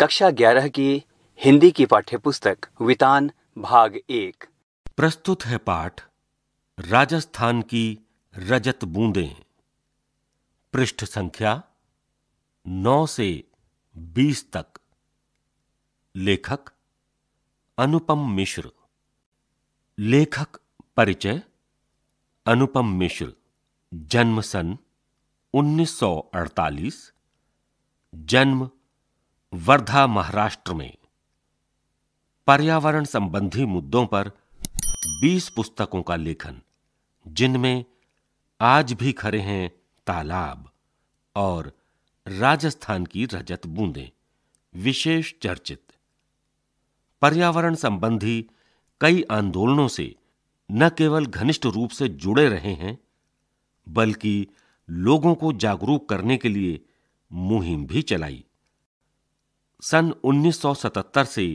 कक्षा ग्यारह की हिंदी की पाठ्य पुस्तक वितान भाग एक प्रस्तुत है पाठ राजस्थान की रजत बूंदें पृष्ठ संख्या नौ से बीस तक लेखक अनुपम मिश्र लेखक परिचय अनुपम मिश्र जन्म सन 1948 जन्म वर्धा महाराष्ट्र में पर्यावरण संबंधी मुद्दों पर 20 पुस्तकों का लेखन जिनमें आज भी खड़े हैं तालाब और राजस्थान की रजत बूंदे विशेष चर्चित पर्यावरण संबंधी कई आंदोलनों से न केवल घनिष्ठ रूप से जुड़े रहे हैं बल्कि लोगों को जागरूक करने के लिए मुहिम भी चलाई सन 1977 से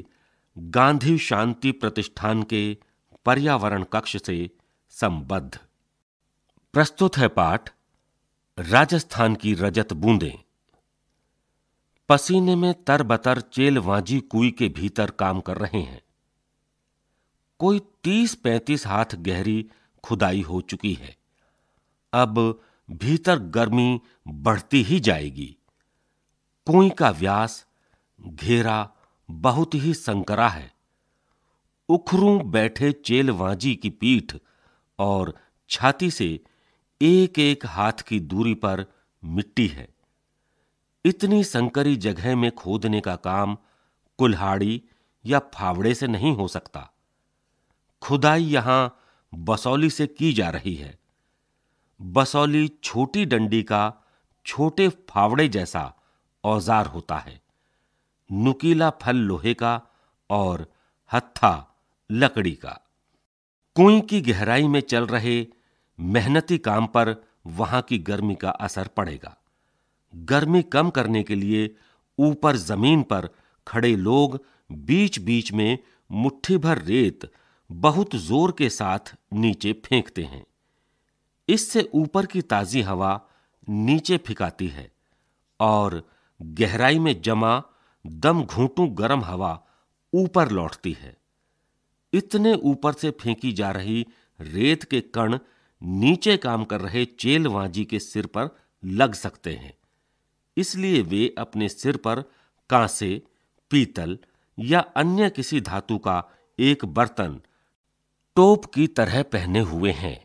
गांधी शांति प्रतिष्ठान के पर्यावरण कक्ष से संबद्ध प्रस्तुत है पाठ राजस्थान की रजत बूंदे पसीने में तरबतर चेलवाजी कुई के भीतर काम कर रहे हैं कोई तीस पैंतीस हाथ गहरी खुदाई हो चुकी है अब भीतर गर्मी बढ़ती ही जाएगी कुई का व्यास घेरा बहुत ही संकरा है उखरू बैठे चेलवाजी की पीठ और छाती से एक एक हाथ की दूरी पर मिट्टी है इतनी संकरी जगह में खोदने का काम कुल्हाड़ी या फावड़े से नहीं हो सकता खुदाई यहां बसौली से की जा रही है बसौली छोटी डंडी का छोटे फावड़े जैसा औजार होता है नुकीला फल लोहे का और हत्था लकड़ी का कुई की गहराई में चल रहे मेहनती काम पर वहां की गर्मी का असर पड़ेगा गर्मी कम करने के लिए ऊपर जमीन पर खड़े लोग बीच बीच में मुट्ठी भर रेत बहुत जोर के साथ नीचे फेंकते हैं इससे ऊपर की ताजी हवा नीचे फिकाती है और गहराई में जमा दम घूटू गर्म हवा ऊपर लौटती है इतने ऊपर से फेंकी जा रही रेत के कण नीचे काम कर रहे चेलवाजी के सिर पर लग सकते हैं इसलिए वे अपने सिर पर कांसे पीतल या अन्य किसी धातु का एक बर्तन टोप की तरह पहने हुए हैं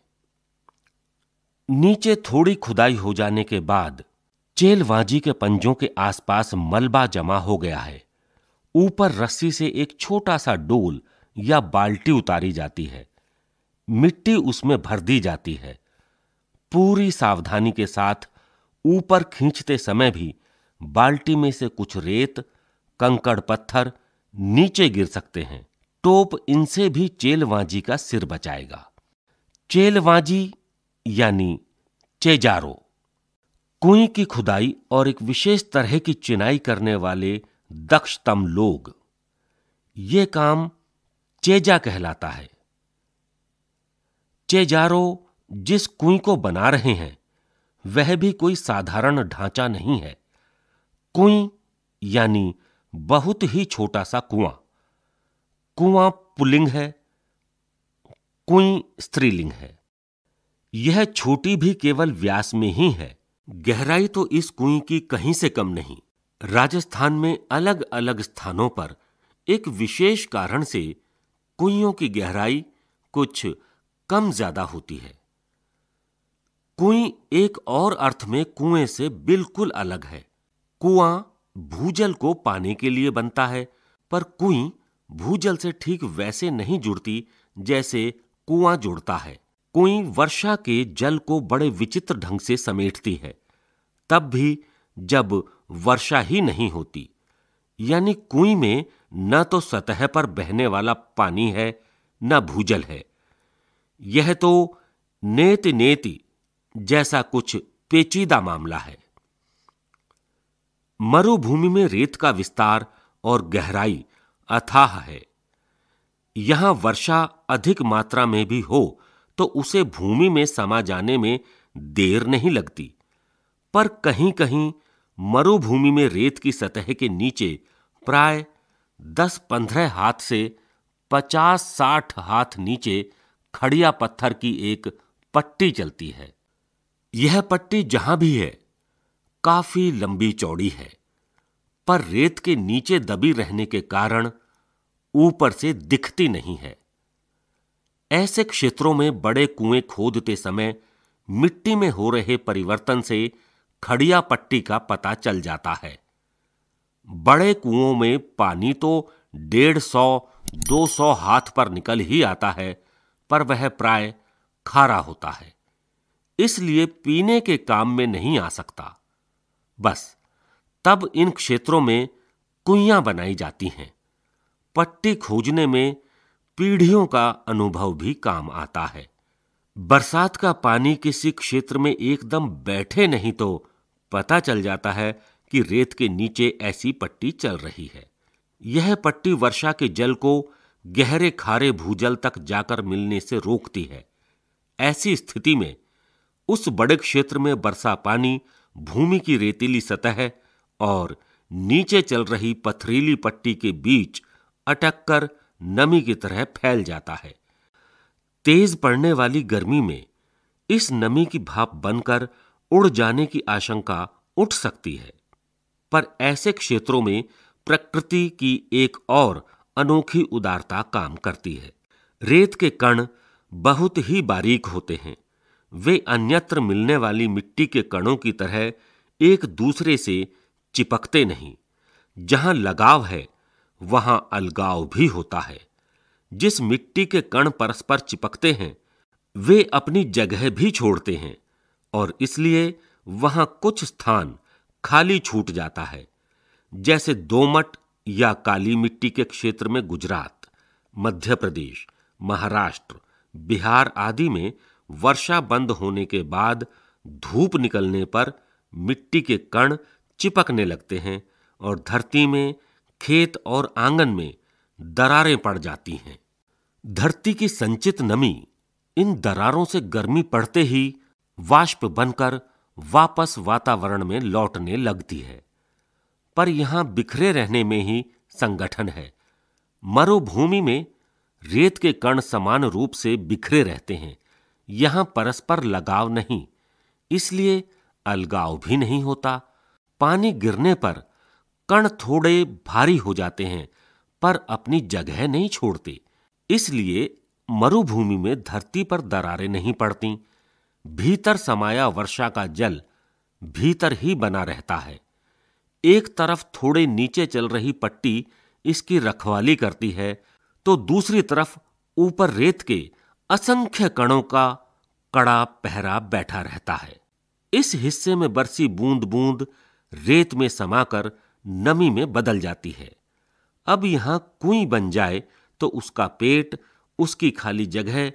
नीचे थोड़ी खुदाई हो जाने के बाद चेलवाजी के पंजों के आसपास मलबा जमा हो गया है ऊपर रस्सी से एक छोटा सा डोल या बाल्टी उतारी जाती है मिट्टी उसमें भर दी जाती है पूरी सावधानी के साथ ऊपर खींचते समय भी बाल्टी में से कुछ रेत कंकड़ पत्थर नीचे गिर सकते हैं टोप इनसे भी चेलवाजी का सिर बचाएगा चेलवाजी यानी चेजारो कुएं की खुदाई और एक विशेष तरह की चिनाई करने वाले दक्षतम लोग ये काम चेजा कहलाता है चेजारो जिस कुई को बना रहे हैं वह भी कोई साधारण ढांचा नहीं है कुई यानी बहुत ही छोटा सा कुआं कुआं पुलिंग है कुई स्त्रीलिंग है यह छोटी भी केवल व्यास में ही है गहराई तो इस कुएं की कहीं से कम नहीं राजस्थान में अलग अलग स्थानों पर एक विशेष कारण से कुइयों की गहराई कुछ कम ज्यादा होती है कुई एक और अर्थ में कुएं से बिल्कुल अलग है कुआं भूजल को पाने के लिए बनता है पर कुई भूजल से ठीक वैसे नहीं जुड़ती जैसे कुआं जुड़ता है कुई वर्षा के जल को बड़े विचित्र ढंग से समेटती है तब भी जब वर्षा ही नहीं होती यानी कुई में न तो सतह पर बहने वाला पानी है न भूजल है यह तो नेत नेति जैसा कुछ पेचीदा मामला है मरुभूमि में रेत का विस्तार और गहराई अथाह है यहां वर्षा अधिक मात्रा में भी हो तो उसे भूमि में समा जाने में देर नहीं लगती पर कहीं कहीं मरुभूमि में रेत की सतह के नीचे प्राय दस पंद्रह हाथ से पचास साठ हाथ नीचे खड़िया पत्थर की एक पट्टी चलती है यह पट्टी जहां भी है काफी लंबी चौड़ी है पर रेत के नीचे दबी रहने के कारण ऊपर से दिखती नहीं है ऐसे क्षेत्रों में बड़े कुएं खोदते समय मिट्टी में हो रहे परिवर्तन से खड़िया पट्टी का पता चल जाता है बड़े कुओं में पानी तो डेढ़ सौ दो सौ हाथ पर निकल ही आता है पर वह प्राय खारा होता है इसलिए पीने के काम में नहीं आ सकता बस तब इन क्षेत्रों में कुइयां बनाई जाती हैं पट्टी खोजने में पीढ़ियों का अनुभव भी काम आता है बरसात का पानी किसी क्षेत्र में एकदम बैठे नहीं तो पता चल जाता है कि रेत के नीचे ऐसी पट्टी चल रही है यह पट्टी वर्षा के जल को गहरे खारे भूजल तक जाकर मिलने से रोकती है ऐसी स्थिति में उस बड़े क्षेत्र में बरसा पानी भूमि की रेतीली सतह और नीचे चल रही पथरीली पट्टी के बीच अटककर कर नमी की तरह फैल जाता है तेज पड़ने वाली गर्मी में इस नमी की भाप बनकर उड़ जाने की आशंका उठ सकती है पर ऐसे क्षेत्रों में प्रकृति की एक और अनोखी उदारता काम करती है रेत के कण बहुत ही बारीक होते हैं वे अन्यत्र मिलने वाली मिट्टी के कणों की तरह एक दूसरे से चिपकते नहीं जहां लगाव है वहां अलगाव भी होता है जिस मिट्टी के कण परस्पर चिपकते हैं वे अपनी जगह भी छोड़ते हैं और इसलिए वहां कुछ स्थान खाली छूट जाता है जैसे दोमट या काली मिट्टी के क्षेत्र में गुजरात मध्य प्रदेश महाराष्ट्र बिहार आदि में वर्षा बंद होने के बाद धूप निकलने पर मिट्टी के कण चिपकने लगते हैं और धरती में खेत और आंगन में दरारें पड़ जाती हैं धरती की संचित नमी इन दरारों से गर्मी पड़ते ही वाष्प बनकर वापस वातावरण में लौटने लगती है पर यहां बिखरे रहने में ही संगठन है मरुभूमि में रेत के कण समान रूप से बिखरे रहते हैं यहां परस्पर लगाव नहीं इसलिए अलगाव भी नहीं होता पानी गिरने पर कण थोड़े भारी हो जाते हैं पर अपनी जगह नहीं छोड़ते इसलिए मरुभूमि में धरती पर दरारें नहीं पड़ती भीतर समाया वर्षा का जल भीतर ही बना रहता है एक तरफ थोड़े नीचे चल रही पट्टी इसकी रखवाली करती है तो दूसरी तरफ ऊपर रेत के असंख्य कणों का कड़ा पहरा बैठा रहता है इस हिस्से में बरसी बूंद बूंद रेत में समाकर नमी में बदल जाती है अब यहां कुई बन जाए तो उसका पेट उसकी खाली जगह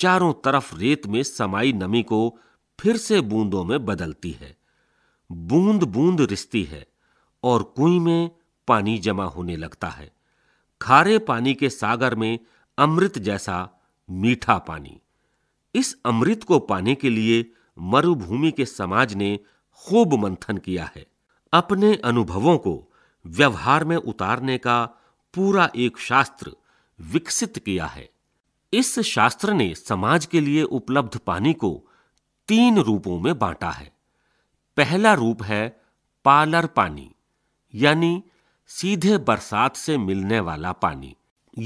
चारों तरफ रेत में समाई नमी को फिर से बूंदों में बदलती है बूंद बूंद रिश्ती है और कुई में पानी जमा होने लगता है खारे पानी के सागर में अमृत जैसा मीठा पानी इस अमृत को पाने के लिए मरुभूमि के समाज ने खूब मंथन किया है अपने अनुभवों को व्यवहार में उतारने का पूरा एक शास्त्र विकसित किया है इस शास्त्र ने समाज के लिए उपलब्ध पानी को तीन रूपों में बांटा है पहला रूप है पालर पानी यानी सीधे बरसात से मिलने वाला पानी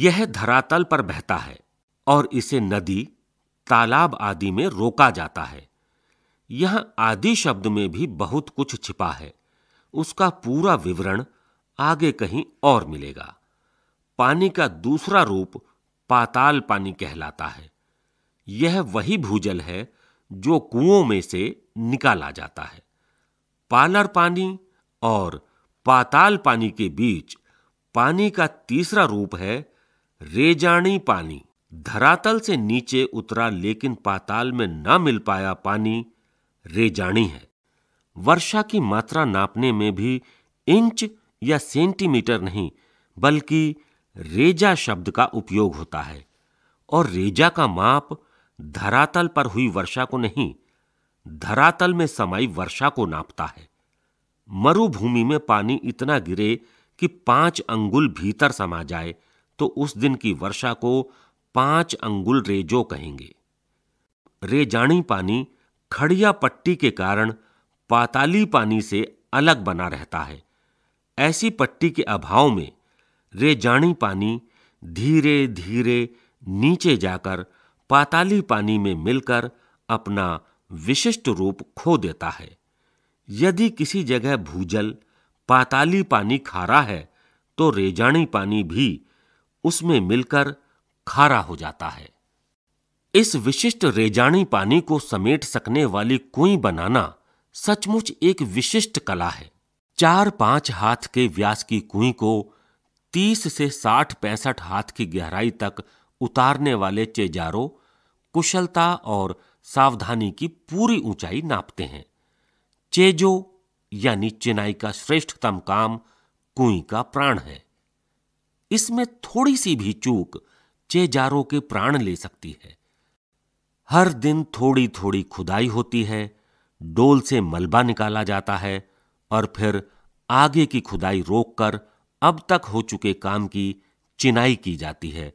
यह धरातल पर बहता है और इसे नदी तालाब आदि में रोका जाता है यह आदि शब्द में भी बहुत कुछ छिपा है उसका पूरा विवरण आगे कहीं और मिलेगा पानी का दूसरा रूप पाताल पानी कहलाता है यह वही भूजल है जो कुओं में से निकाला जाता है पालर पानी और पाताल पानी के बीच पानी का तीसरा रूप है रेजाणी पानी धरातल से नीचे उतरा लेकिन पाताल में न मिल पाया पानी रेजाणी है वर्षा की मात्रा नापने में भी इंच या सेंटीमीटर नहीं बल्कि रेजा शब्द का उपयोग होता है और रेजा का माप धरातल पर हुई वर्षा को नहीं धरातल में समाई वर्षा को नापता है मरुभूमि में पानी इतना गिरे कि पांच अंगुल भीतर समा जाए तो उस दिन की वर्षा को पांच अंगुल रेजो कहेंगे रेजाणी पानी खड़िया पट्टी के कारण पाताली पानी से अलग बना रहता है ऐसी पट्टी के अभाव में रेजाणी पानी धीरे धीरे नीचे जाकर पाताली पानी में मिलकर अपना विशिष्ट रूप खो देता है यदि किसी जगह भूजल पाताली पानी खारा है तो रेजाणी पानी भी उसमें मिलकर खारा हो जाता है इस विशिष्ट रेजाणी पानी को समेट सकने वाली कुई बनाना सचमुच एक विशिष्ट कला है चार पांच हाथ के व्यास की कुई को तीस से साठ पैंसठ हाथ की गहराई तक उतारने वाले चेजारो कुशलता और सावधानी की पूरी ऊंचाई नापते हैं चेजो यानी चिनाई का श्रेष्ठतम काम कुई का प्राण है इसमें थोड़ी सी भी चूक चेजारों के प्राण ले सकती है हर दिन थोड़ी थोड़ी खुदाई होती है डोल से मलबा निकाला जाता है और फिर आगे की खुदाई रोककर अब तक हो चुके काम की चिनाई की जाती है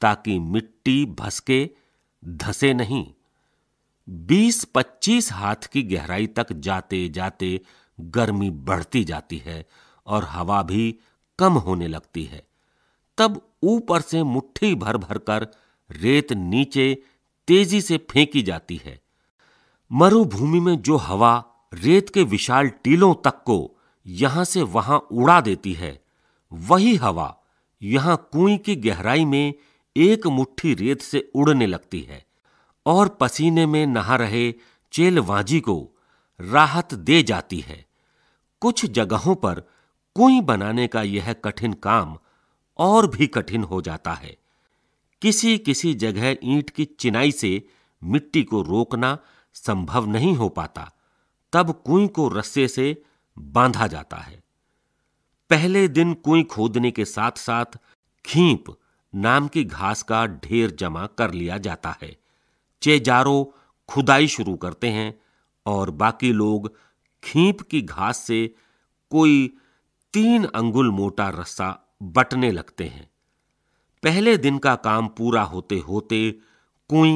ताकि मिट्टी भसके धसे नहीं 20-25 हाथ की गहराई तक जाते जाते गर्मी बढ़ती जाती है और हवा भी कम होने लगती है तब ऊपर से मुट्ठी भर भरकर रेत नीचे तेजी से फेंकी जाती है मरुभूमि में जो हवा रेत के विशाल टीलों तक को यहां से वहां उड़ा देती है वही हवा यहां कुएं की गहराई में एक मुट्ठी रेत से उड़ने लगती है और पसीने में नहा रहे चेलवाजी को राहत दे जाती है कुछ जगहों पर कुई बनाने का यह कठिन काम और भी कठिन हो जाता है किसी किसी जगह ईंट की चिनाई से मिट्टी को रोकना संभव नहीं हो पाता तब कुई को रस्से से बांधा जाता है पहले दिन कुई खोदने के साथ साथ खींप नाम की घास का ढेर जमा कर लिया जाता है चेजारो खुदाई शुरू करते हैं और बाकी लोग खींप की घास से कोई तीन अंगुल मोटा रस्सा बटने लगते हैं पहले दिन का काम पूरा होते होते कुई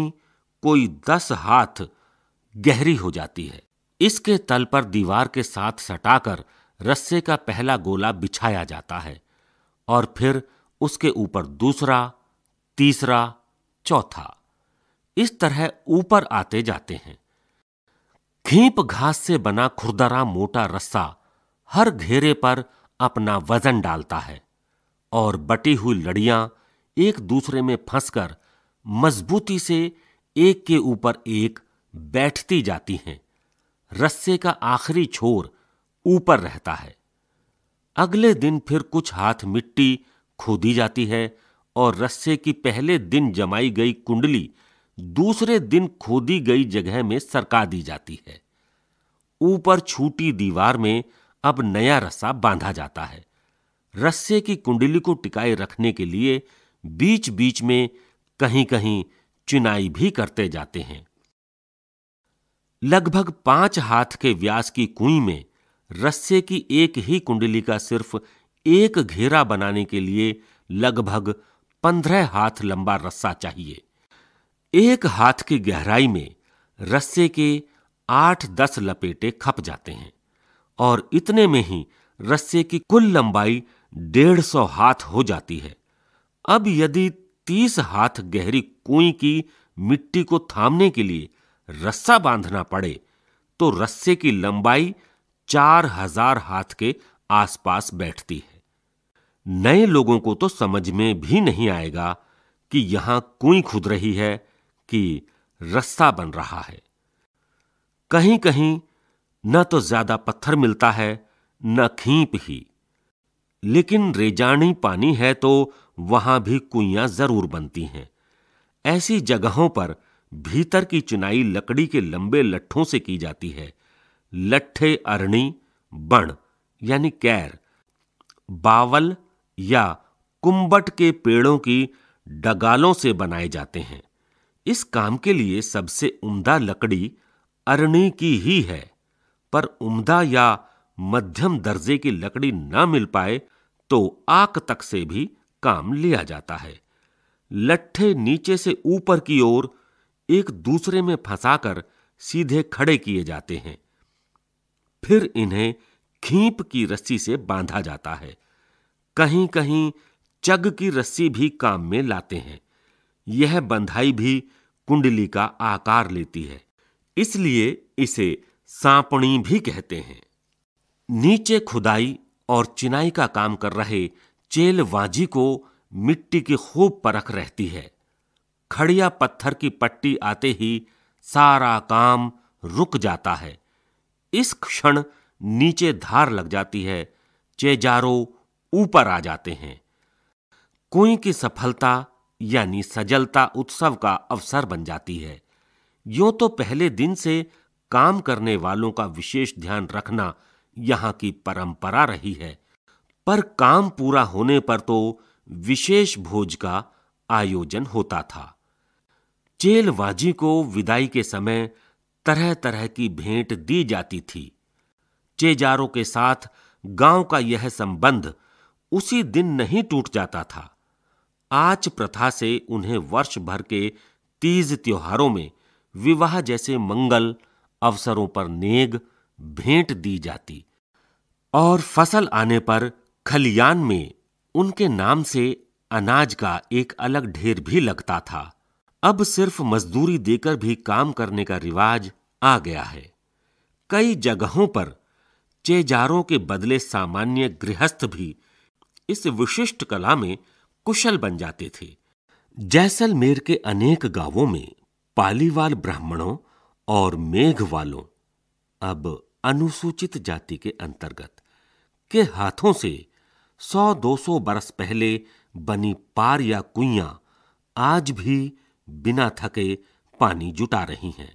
कोई दस हाथ गहरी हो जाती है इसके तल पर दीवार के साथ सटाकर रस्से का पहला गोला बिछाया जाता है और फिर उसके ऊपर दूसरा तीसरा चौथा इस तरह ऊपर आते जाते हैं खींप घास से बना खुरदरा मोटा रस्सा हर घेरे पर अपना वजन डालता है और बटी हुई लड़ियां एक दूसरे में फंसकर मजबूती से एक के ऊपर एक बैठती जाती हैं रस्से का आखिरी छोर ऊपर रहता है अगले दिन फिर कुछ हाथ मिट्टी खोदी जाती है और रस्से की पहले दिन जमाई गई कुंडली दूसरे दिन खोदी गई जगह में सरका दी जाती है ऊपर छूटी दीवार में अब नया रस्सा बांधा जाता है रस्से की कुंडली को टिकाए रखने के लिए बीच बीच में कहीं कहीं चिनाई भी करते जाते हैं लगभग पांच हाथ के व्यास की कुई में रस्से की एक ही कुंडली का सिर्फ एक घेरा बनाने के लिए लगभग पंद्रह हाथ लंबा रस्सा चाहिए एक हाथ की गहराई में रस्से के आठ दस लपेटे खप जाते हैं और इतने में ही रस्से की कुल लंबाई डेढ़ सौ हाथ हो जाती है अब यदि तीस हाथ गहरी कुई की मिट्टी को थामने के लिए रस्सा बांधना पड़े तो रस्से की लंबाई चार हजार हाथ के आसपास बैठती है नए लोगों को तो समझ में भी नहीं आएगा कि यहां कुई खुद रही है कि रस्सा बन रहा है कहीं कहीं न तो ज्यादा पत्थर मिलता है न खींप ही लेकिन रेजानी पानी है तो वहां भी कुइयां जरूर बनती हैं ऐसी जगहों पर भीतर की चुनाई लकड़ी के लंबे लट्ठों से की जाती है लट्ठे अरणी बण यानी कैर बावल या कुंबट के पेड़ों की डगालों से बनाए जाते हैं इस काम के लिए सबसे उम्दा लकड़ी अरणी की ही है पर उम्दा या मध्यम दर्जे की लकड़ी न मिल पाए तो आक तक से भी काम लिया जाता है लट्ठे नीचे से ऊपर की ओर एक दूसरे में फंसाकर सीधे खड़े किए जाते हैं फिर इन्हें खींप की रस्सी से बांधा जाता है कहीं कहीं चग की रस्सी भी काम में लाते हैं यह बंधाई भी कुंडली का आकार लेती है इसलिए इसे सांपणी भी कहते हैं नीचे खुदाई और चिनाई का काम कर रहे चेलवाजी को मिट्टी की खूब परख रहती है खड़िया पत्थर की पट्टी आते ही सारा काम रुक जाता है इस क्षण नीचे धार लग जाती है चेजारो ऊपर आ जाते हैं कुई की सफलता यानी सजलता उत्सव का अवसर बन जाती है यूं तो पहले दिन से काम करने वालों का विशेष ध्यान रखना यहाँ की परंपरा रही है पर काम पूरा होने पर तो विशेष भोज का आयोजन होता था चेलबाजी को विदाई के समय तरह तरह की भेंट दी जाती थी चेजारों के साथ गांव का यह संबंध उसी दिन नहीं टूट जाता था आज प्रथा से उन्हें वर्ष भर के तीज त्योहारों में विवाह जैसे मंगल अवसरों पर नेग भेंट दी जाती और फसल आने पर खलियान में उनके नाम से अनाज का एक अलग ढेर भी लगता था अब सिर्फ मजदूरी देकर भी काम करने का रिवाज आ गया है कई जगहों पर चेजारों के बदले सामान्य गृहस्थ भी इस विशिष्ट कला में कुशल बन जाते थे जैसलमेर के अनेक गांवों में पालीवाल ब्राह्मणों और मेघ वालों अब अनुसूचित जाति के अंतर्गत के हाथों से 100-200 बरस पहले बनी पार या कुइयां आज भी बिना थके पानी जुटा रही हैं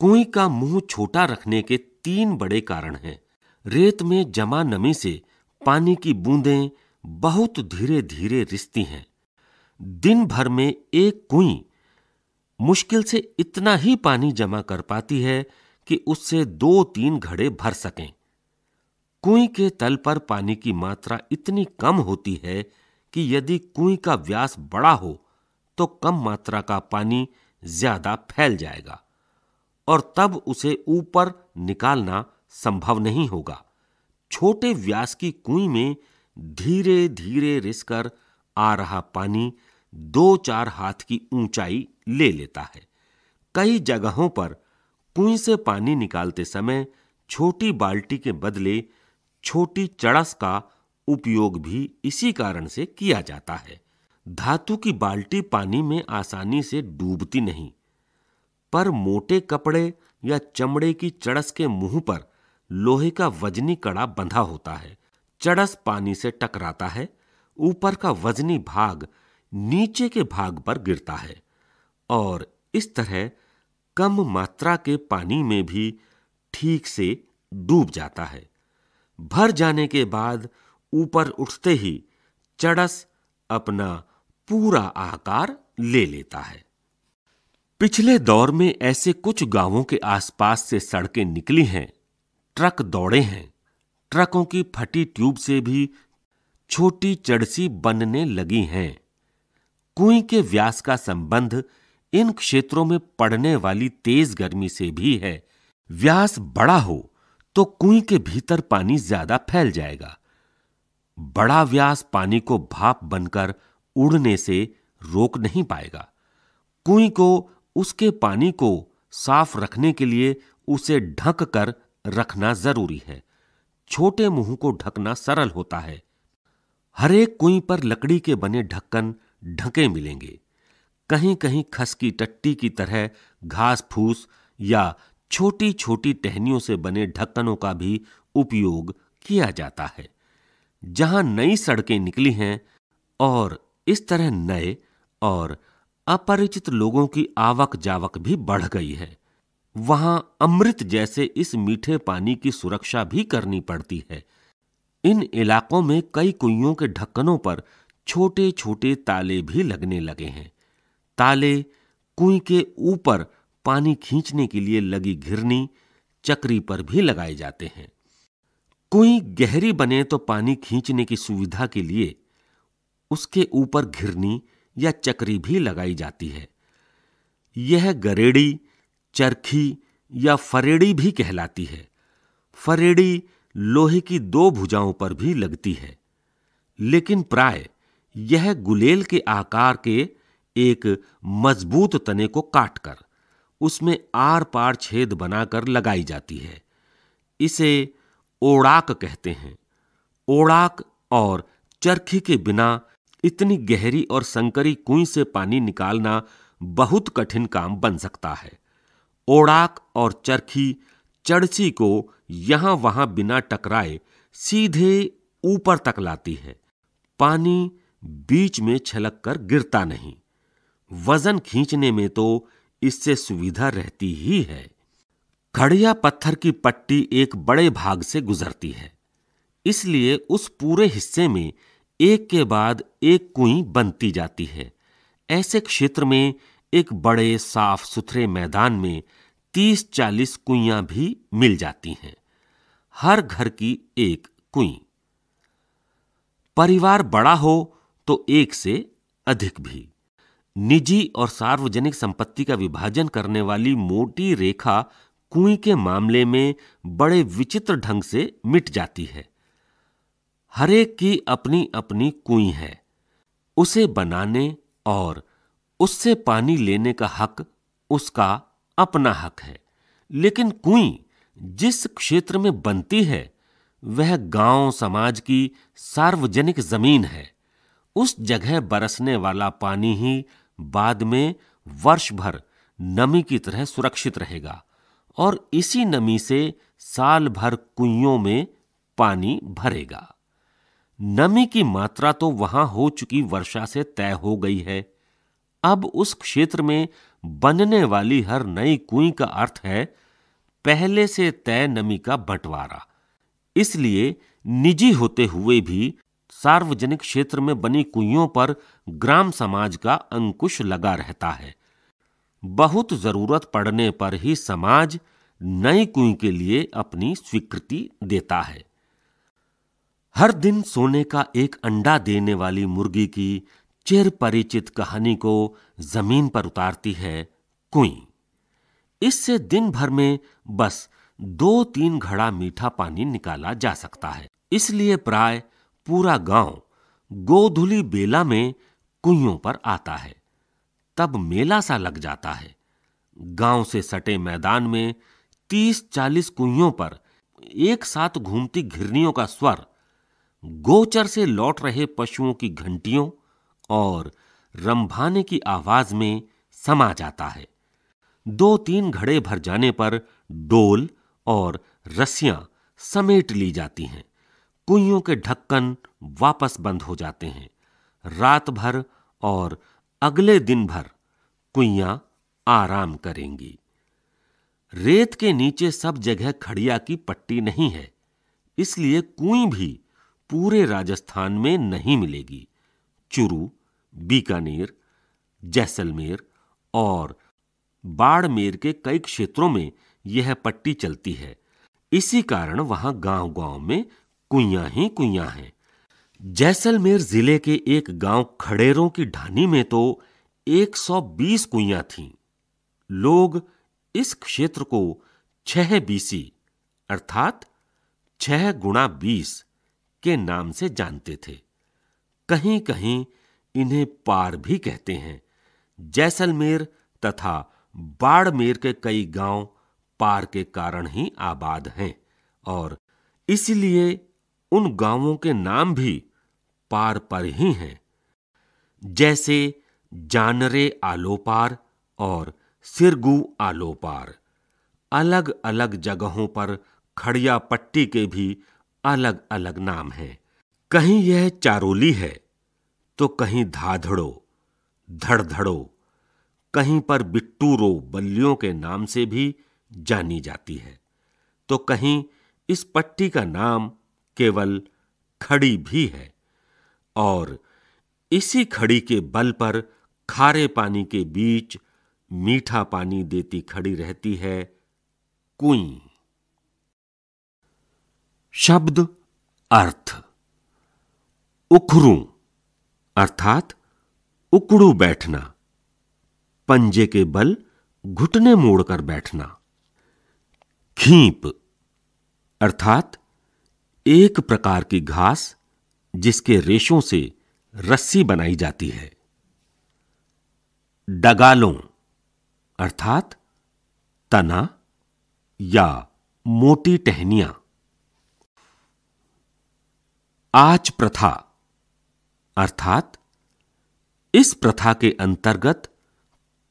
कुएं का मुंह छोटा रखने के तीन बड़े कारण हैं रेत में जमा नमी से पानी की बूंदें बहुत धीरे धीरे रिसती हैं दिन भर में एक कुई मुश्किल से इतना ही पानी जमा कर पाती है कि उससे दो तीन घड़े भर सकें कुई के तल पर पानी की मात्रा इतनी कम होती है कि यदि कुई का व्यास बड़ा हो तो कम मात्रा का पानी ज्यादा फैल जाएगा और तब उसे ऊपर निकालना संभव नहीं होगा छोटे व्यास की कुई में धीरे धीरे रिसकर आ रहा पानी दो चार हाथ की ऊंचाई ले लेता है कई जगहों पर कुएं से पानी निकालते समय छोटी बाल्टी के बदले छोटी चड़स का उपयोग भी इसी कारण से किया जाता है धातु की बाल्टी पानी में आसानी से डूबती नहीं पर मोटे कपड़े या चमड़े की चड़स के मुंह पर लोहे का वजनी कड़ा बंधा होता है चड़स पानी से टकराता है ऊपर का वजनी भाग नीचे के भाग पर गिरता है और इस तरह कम मात्रा के पानी में भी ठीक से डूब जाता है भर जाने के बाद ऊपर उठते ही चड़स अपना पूरा आकार ले लेता है पिछले दौर में ऐसे कुछ गांवों के आसपास से सड़कें निकली हैं ट्रक दौड़े हैं ट्रकों की फटी ट्यूब से भी छोटी चढ़सी बनने लगी हैं कुएं के व्यास का संबंध इन क्षेत्रों में पड़ने वाली तेज गर्मी से भी है व्यास बड़ा हो तो कुएं के भीतर पानी ज्यादा फैल जाएगा बड़ा व्यास पानी को भाप बनकर उड़ने से रोक नहीं पाएगा कुएं को उसके पानी को साफ रखने के लिए उसे ढक कर रखना जरूरी है छोटे मुंह को ढकना सरल होता है हरेक कुई पर लकड़ी के बने ढक्कन ढके मिलेंगे कहीं कहीं खस की टट्टी की तरह घास फूस या छोटी छोटी टहनियों से बने ढक्कनों का भी उपयोग किया जाता है जहां नई सड़कें निकली हैं और इस तरह नए और अपरिचित लोगों की आवक जावक भी बढ़ गई है वहां अमृत जैसे इस मीठे पानी की सुरक्षा भी करनी पड़ती है इन इलाकों में कई कुइयों के ढक्कनों पर छोटे छोटे ताले भी लगने लगे हैं ताले कुएं के ऊपर पानी खींचने के लिए लगी घिरनी चक्री पर भी लगाए जाते हैं कुई गहरी बने तो पानी खींचने की सुविधा के लिए उसके ऊपर घिरनी या चक्री भी लगाई जाती है यह गरेड़ी चरखी या फरेड़ी भी कहलाती है फरेड़ी लोहे की दो भुजाओं पर भी लगती है लेकिन प्राय यह गुलेल के आकार के एक मजबूत तने को काटकर उसमें आर पार छेद बनाकर लगाई जाती है इसे ओड़ाक कहते हैं ओड़ाक और चरखी के बिना इतनी गहरी और संकरी कुई से पानी निकालना बहुत कठिन काम बन सकता है ओड़ाक और चरखी चढ़ची को यहां वहां बिना टकराए सीधे ऊपर तक लाती है पानी बीच में छलक कर गिरता नहीं वजन खींचने में तो इससे सुविधा रहती ही है खड़िया पत्थर की पट्टी एक बड़े भाग से गुजरती है इसलिए उस पूरे हिस्से में एक के बाद एक कुई बनती जाती है ऐसे क्षेत्र में एक बड़े साफ सुथरे मैदान में तीस चालीस कुइया भी मिल जाती हैं हर घर की एक कुई परिवार बड़ा हो तो एक से अधिक भी निजी और सार्वजनिक संपत्ति का विभाजन करने वाली मोटी रेखा कुई के मामले में बड़े विचित्र ढंग से मिट जाती है हरेक की अपनी अपनी कुई है उसे बनाने और उससे पानी लेने का हक उसका अपना हक है लेकिन कुई जिस क्षेत्र में बनती है वह गांव समाज की सार्वजनिक जमीन है उस जगह बरसने वाला पानी ही बाद में वर्ष भर नमी की तरह सुरक्षित रहेगा और इसी नमी से साल भर कुइयों में पानी भरेगा नमी की मात्रा तो वहां हो चुकी वर्षा से तय हो गई है अब उस क्षेत्र में बनने वाली हर नई कुई का अर्थ है पहले से तय नमी का बंटवारा इसलिए निजी होते हुए भी सार्वजनिक क्षेत्र में बनी कुइयों पर ग्राम समाज का अंकुश लगा रहता है बहुत जरूरत पड़ने पर ही समाज नई कुई के लिए अपनी स्वीकृति देता है हर दिन सोने का एक अंडा देने वाली मुर्गी की चिर परिचित कहानी को जमीन पर उतारती है कुई इससे दिन भर में बस दो तीन घड़ा मीठा पानी निकाला जा सकता है इसलिए प्राय पूरा गांव गोधुली बेला में कुइयों पर आता है तब मेला सा लग जाता है गांव से सटे मैदान में तीस चालीस कुइयों पर एक साथ घूमती घिरनियों का स्वर गोचर से लौट रहे पशुओं की घंटियों और रंभाने की आवाज में समा जाता है दो तीन घड़े भर जाने पर डोल और रस्सियां समेट ली जाती हैं कुइयों के ढक्कन वापस बंद हो जाते हैं रात भर और अगले दिन भर कुइयां आराम करेंगी रेत के नीचे सब जगह खड़िया की पट्टी नहीं है इसलिए कुई भी पूरे राजस्थान में नहीं मिलेगी चुरू बीकानेर जैसलमेर और बाड़मेर के कई क्षेत्रों में यह पट्टी चलती है इसी कारण वहां गांव-गांव में कुइयां ही कुइयां हैं जैसलमेर जिले के एक गांव खड़ेरों की ढानी में तो 120 कुइयां थीं लोग इस क्षेत्र को छह बीसी अर्थात छह गुणा बीस के नाम से जानते थे कहीं कहीं इन्हें पार भी कहते हैं जैसलमेर तथा बाड़मेर के कई गांव पार के कारण ही आबाद हैं और इसलिए उन गांवों के नाम भी पार पर ही हैं जैसे जानरे आलोपार और सिरगू आलोपार अलग अलग जगहों पर खड़िया पट्टी के भी अलग अलग नाम हैं कहीं यह चारोली है तो कहीं धाधड़ो धड़धड़ो कहीं पर बिट्टूरो बल्लियों के नाम से भी जानी जाती है तो कहीं इस पट्टी का नाम केवल खड़ी भी है और इसी खड़ी के बल पर खारे पानी के बीच मीठा पानी देती खड़ी रहती है कुई शब्द अर्थ उखरू अर्थात उकड़ू बैठना पंजे के बल घुटने मोड़कर बैठना खींप अर्थात एक प्रकार की घास जिसके रेशों से रस्सी बनाई जाती है डगालों अर्थात तना या मोटी टहनियां आज प्रथा अर्थात इस प्रथा के अंतर्गत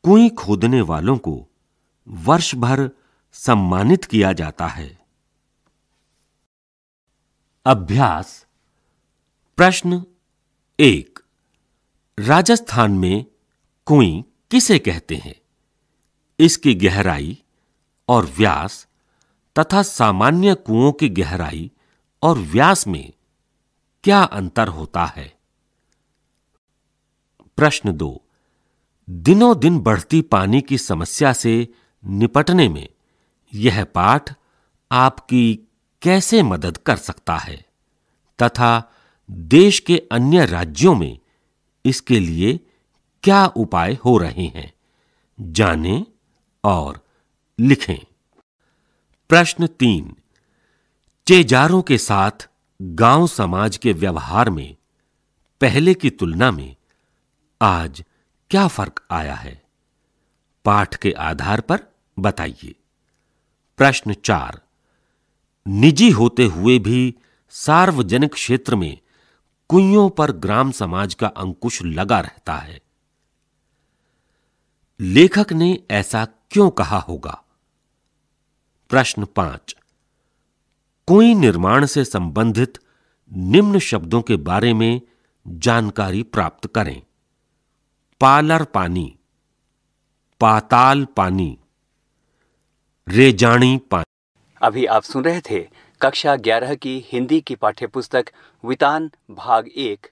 कुएं खोदने वालों को वर्ष भर सम्मानित किया जाता है अभ्यास प्रश्न एक राजस्थान में कुई किसे कहते हैं इसकी गहराई और व्यास तथा सामान्य कुओं की गहराई और व्यास में क्या अंतर होता है प्रश्न दो दिनों दिन बढ़ती पानी की समस्या से निपटने में यह पाठ आपकी कैसे मदद कर सकता है तथा देश के अन्य राज्यों में इसके लिए क्या उपाय हो रहे हैं जानें और लिखें प्रश्न तीन चेजारों के साथ गांव समाज के व्यवहार में पहले की तुलना में आज क्या फर्क आया है पाठ के आधार पर बताइए प्रश्न चार निजी होते हुए भी सार्वजनिक क्षेत्र में कुइयों पर ग्राम समाज का अंकुश लगा रहता है लेखक ने ऐसा क्यों कहा होगा प्रश्न पांच कोई निर्माण से संबंधित निम्न शब्दों के बारे में जानकारी प्राप्त करें पालर पानी पाताल पानी रेजाणी पानी अभी आप सुन रहे थे कक्षा 11 की हिंदी की पाठ्यपुस्तक वितान भाग एक